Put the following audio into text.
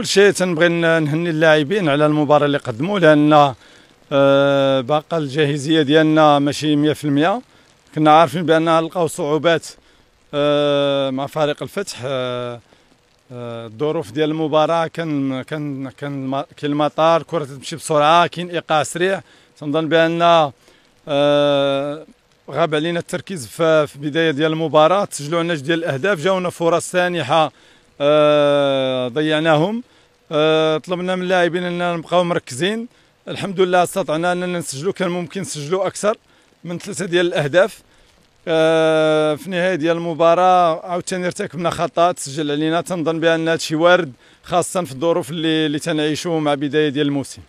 اول شيء تنبغي نهني اللاعبين على المباراه اللي قدموا لان آه، باقا الجاهزيه ديالنا ماشي 100% كنا عارفين بان نلقاو صعوبات آه، مع فريق الفتح آه، الظروف ديال المباراه كان كان كان المطار كره تمشي بسرعه كاين ايقاع سريع تنظن بان غاب علينا التركيز في, بدايه ديال المباراه تسجلوا جوج ديال الاهداف جاونا فرص سانحه آه، ضيعناهم آه، طلبنا من اللاعبين اننا نبقاو مركزين الحمد لله استطعنا اننا نسجلوا كان ممكن نسجلوا اكثر من ثلاثه ديال الاهداف آه، في نهايه ديال المباراه عاوتاني ارتكبنا خطا تسجل علينا تنظن بان هذا وارد خاصه في الظروف اللي اللي تنعيشوا مع بدايه ديال الموسم